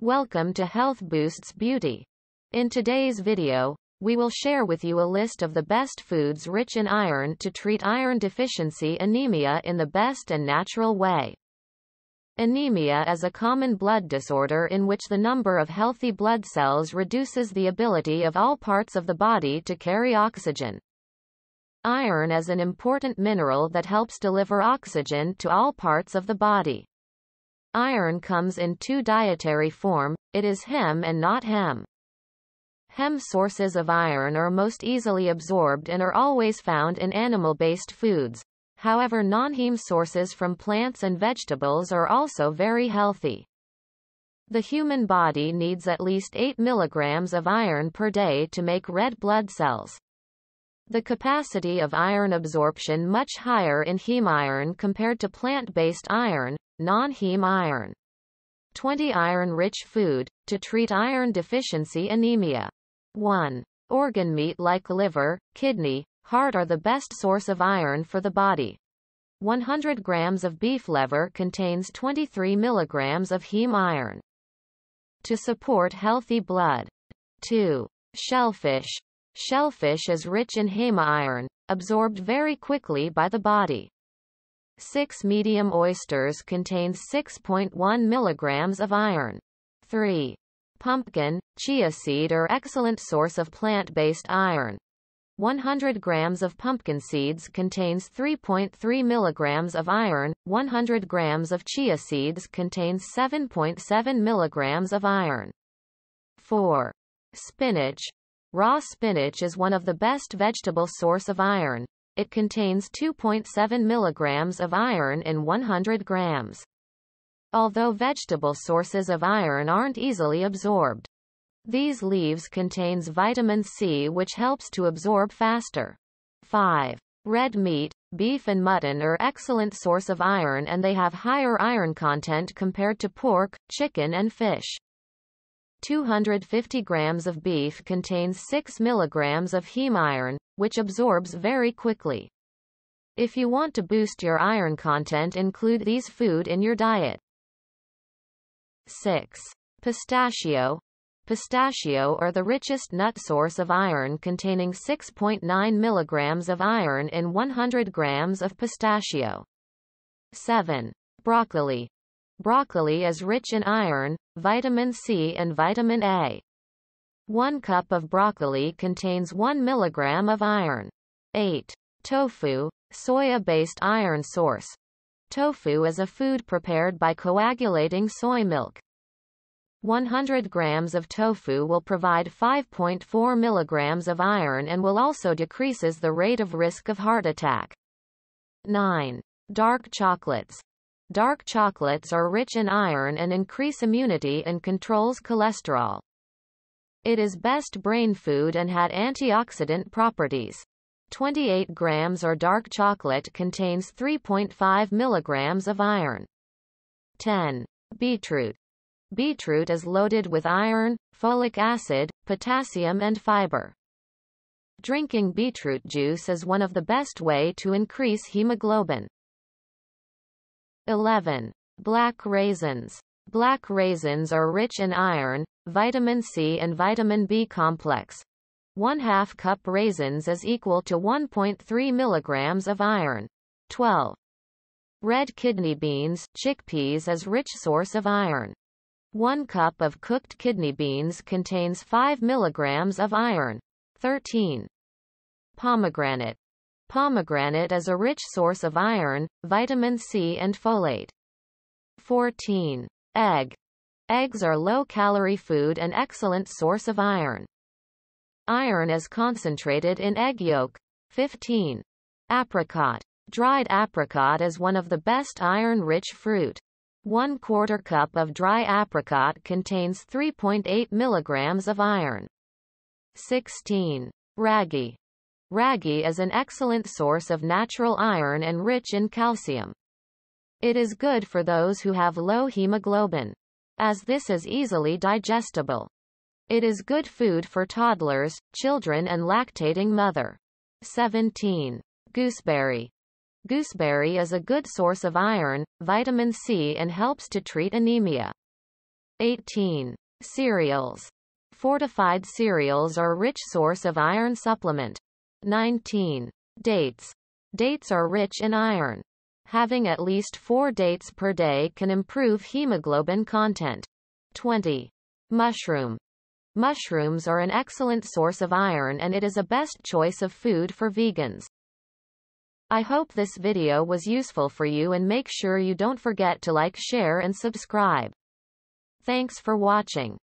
Welcome to Health Boosts Beauty. In today's video, we will share with you a list of the best foods rich in iron to treat iron deficiency anemia in the best and natural way. Anemia is a common blood disorder in which the number of healthy blood cells reduces the ability of all parts of the body to carry oxygen. Iron is an important mineral that helps deliver oxygen to all parts of the body. Iron comes in two dietary form, it is hem and not hem. Hem sources of iron are most easily absorbed and are always found in animal-based foods. However non-heme sources from plants and vegetables are also very healthy. The human body needs at least 8 milligrams of iron per day to make red blood cells. The capacity of iron absorption much higher in heme iron compared to plant-based iron, non-heme iron. 20 iron-rich food, to treat iron deficiency anemia. 1. Organ meat like liver, kidney, heart are the best source of iron for the body. 100 grams of beef liver contains 23 milligrams of heme iron. To support healthy blood. 2. Shellfish, Shellfish is rich in hema iron, absorbed very quickly by the body. Six medium oysters contain 6.1 mg of iron. 3. Pumpkin, chia seed are excellent source of plant-based iron. 100 grams of pumpkin seeds contains 3.3 mg of iron, 100 grams of chia seeds contains 7.7 mg of iron. 4. Spinach, Raw spinach is one of the best vegetable source of iron. It contains 2.7 milligrams of iron in 100 grams. Although vegetable sources of iron aren't easily absorbed. These leaves contains vitamin C which helps to absorb faster. 5. Red meat, beef and mutton are excellent source of iron and they have higher iron content compared to pork, chicken and fish. 250 grams of beef contains 6 milligrams of heme iron, which absorbs very quickly. If you want to boost your iron content include these food in your diet. 6. Pistachio. Pistachio are the richest nut source of iron containing 6.9 milligrams of iron in 100 grams of pistachio. 7. Broccoli. Broccoli is rich in iron, vitamin C and vitamin A. One cup of broccoli contains 1 milligram of iron. 8. Tofu, soya-based iron source. Tofu is a food prepared by coagulating soy milk. 100 grams of tofu will provide 5.4 milligrams of iron and will also decreases the rate of risk of heart attack. 9. Dark chocolates. Dark chocolates are rich in iron and increase immunity and controls cholesterol. It is best brain food and had antioxidant properties. 28 grams or dark chocolate contains 3.5 milligrams of iron. 10. Beetroot. Beetroot is loaded with iron, folic acid, potassium and fiber. Drinking beetroot juice is one of the best way to increase hemoglobin. 11. Black raisins. Black raisins are rich in iron, vitamin C and vitamin B complex. 1 half cup raisins is equal to 1.3 milligrams of iron. 12. Red kidney beans, chickpeas is rich source of iron. 1 cup of cooked kidney beans contains 5 milligrams of iron. 13. Pomegranate. Pomegranate is a rich source of iron, vitamin C and folate. 14. Egg. Eggs are low-calorie food and excellent source of iron. Iron is concentrated in egg yolk. 15. Apricot. Dried apricot is one of the best iron-rich fruit. One quarter cup of dry apricot contains 3.8 milligrams of iron. 16. Ragi. Ragi is an excellent source of natural iron and rich in calcium. It is good for those who have low hemoglobin. As this is easily digestible. It is good food for toddlers, children and lactating mother. 17. Gooseberry. Gooseberry is a good source of iron, vitamin C and helps to treat anemia. 18. Cereals. Fortified cereals are rich source of iron supplement. 19. Dates. Dates are rich in iron. Having at least four dates per day can improve hemoglobin content. 20. Mushroom. Mushrooms are an excellent source of iron and it is a best choice of food for vegans. I hope this video was useful for you and make sure you don't forget to like share and subscribe. Thanks for watching.